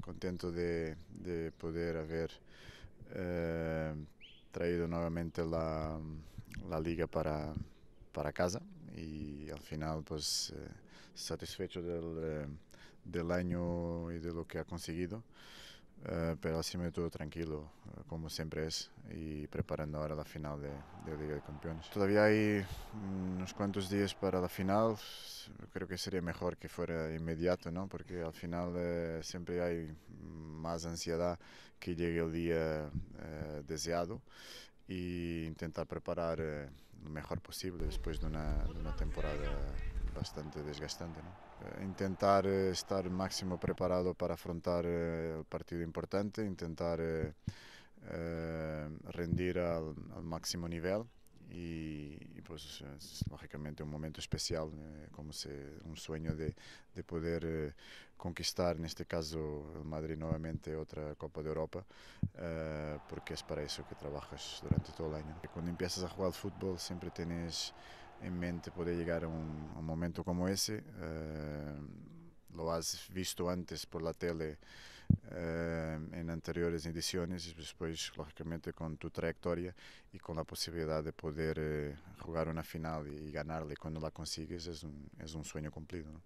contento de, de poder haber eh, traído nuevamente la, la liga para, para, casa y al final pues eh, satisfecho del, eh, del, año y de lo que ha conseguido. pero así me todo tranquilo, como siempre es, y preparando ahora la final de, de Liga de Campeones. Todavía hay mm, unos cuantos días para la final. Creo que sería mejor que fuera inmediato, ¿no? Porque al final eh, siempre hay más ansiedad que llegue el día eh, deseado e intentar preparar eh, lo mejor posible después de una, de una temporada bastante desgastante. ¿no? Eh, intentar eh, estar máximo preparado para afrontar eh, el partido importante, intentar rendir al, al máximo nivel y, y pues es, lógicamente é un momento especial, eh, como se, un sueño de, de poder eh, conquistar en este caso el Madrid nuevamente otra Copa de Europa, eh, porque es para eso que trabajas durante todo el año. Cuando empiezas a jugar al fútbol siempre tienes en mente poder llegar a un, un momento como ese, eh, lo has visto antes por la tele em anteriores edições e depois, logicamente, com tua trajetória e com a possibilidade de poder jogar eh, uma final e ganhar-lhe quando lá consigas, é um, é um sonho cumprido.